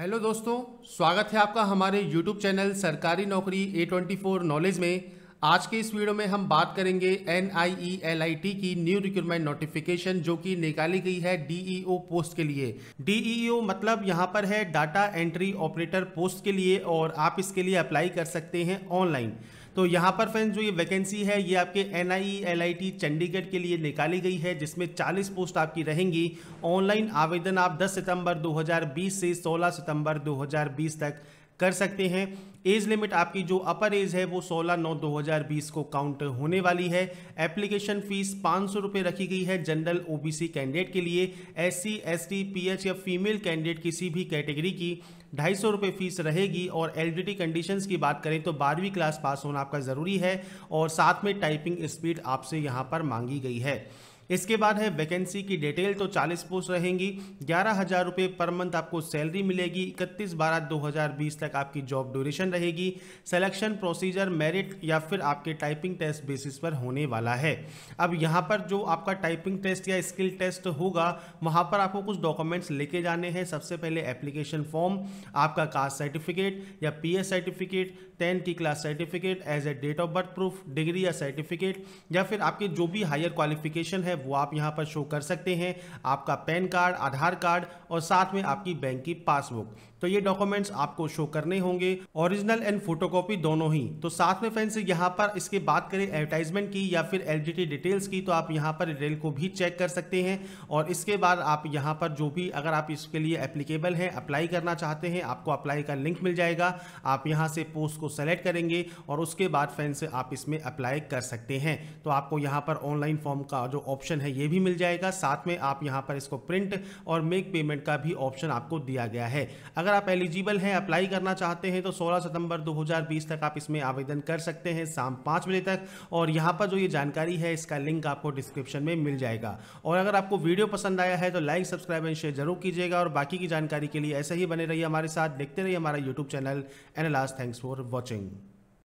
hello दोस्तों स्वागत है आपका हमारे यूट्यूब चैनल सरकारी नौकरी ए ट्वेंटी फोर नॉलेज में आज के इस वीडियो में हम बात करेंगे N I E L I T की न्यू रिक्रूटमेंट नोटिफिकेशन जो कि निकाली गई है डीईओ पोस्ट e के लिए डीईओ e मतलब यहाँ पर है डाटा एंट्री ऑपरेटर पोस्ट के लिए और आप इसके लिए अप्लाई कर सकते हैं ऑनलाइन तो यहाँ पर फ्रेंड्स जो ये वैकेंसी है ये आपके एन आई e, चंडीगढ़ के लिए निकाली गई है जिसमें 40 पोस्ट आपकी रहेंगी ऑनलाइन आवेदन आप 10 सितंबर 2020 से 16 सितंबर 2020 तक कर सकते हैं एज लिमिट आपकी जो अपर एज है वो 16 नौ 2020 को काउंट होने वाली है एप्लीकेशन फीस पाँच सौ रुपये रखी गई है जनरल ओबीसी कैंडिडेट के लिए S C S T P H या फीमेल कैंडिडेट किसी भी कैटेगरी की ढाई सौ रुपये फीस रहेगी और एलिजिबिलिटी कंडीशंस की बात करें तो बारहवीं क्लास पास होना आपका ज़रूरी है और साथ में टाइपिंग स्पीड आपसे यहाँ पर मांगी गई है इसके बाद है वैकेंसी की डिटेल तो 40 पोस्ट रहेंगी ग्यारह हज़ार रुपये पर मंथ आपको सैलरी मिलेगी इकतीस बारह 2020 तक आपकी जॉब ड्यूरेशन रहेगी सिलेक्शन प्रोसीजर मेरिट या फिर आपके टाइपिंग टेस्ट बेसिस पर होने वाला है अब यहाँ पर जो आपका टाइपिंग टेस्ट या स्किल टेस्ट होगा वहाँ पर आपको कुछ डॉक्यूमेंट्स लेके जाने हैं सबसे पहले एप्लीकेशन फॉर्म आपका कास्ट सर्टिफिकेट या पी सर्टिफिकेट टेंथ की class certificate as a date of birth proof degree या सर्टिफिकेट या फिर आपके जो भी हायर क्वालिफिकेशन है वो आप यहाँ पर शो कर सकते हैं आपका पैन कार्ड आधार कार्ड और साथ में आपकी बैंक की पासबुक तो ये डॉक्यूमेंट्स आपको शो करने होंगे ओरिजिनल एंड फोटोकॉपी दोनों ही तो साथ में फ्रेंड्स यहाँ पर इसके बात करें एडवर्टाइजमेंट की या फिर एल डिटेल्स की तो आप यहाँ पर डिटेल को भी चेक कर सकते हैं और इसके बाद आप यहाँ पर जो भी अगर आप इसके लिए एप्लीकेबल हैं अप्लाई करना चाहते हैं आपको अप्लाई का लिंक मिल जाएगा आप यहाँ से पोस्ट को सेलेक्ट करेंगे और उसके बाद फ्रेंड्स आप इसमें अप्लाई कर सकते हैं तो आपको यहाँ पर ऑनलाइन फॉर्म का जो ऑप्शन है ये भी मिल जाएगा साथ में आप यहाँ पर इसको प्रिंट और मेक पेमेंट का भी ऑप्शन आपको दिया गया है अगर अगर आप एलिजिबल हैं अप्लाई करना चाहते हैं तो 16 सितंबर 2020 तक आप इसमें आवेदन कर सकते हैं शाम पाँच बजे तक और यहाँ पर जो ये जानकारी है इसका लिंक आपको डिस्क्रिप्शन में मिल जाएगा और अगर आपको वीडियो पसंद आया है तो लाइक सब्सक्राइब एंड शेयर जरूर कीजिएगा और बाकी की जानकारी के लिए ऐसे ही बने रहिए हमारे साथ देखते रहिए हमारा YouTube channel and last thanks for watching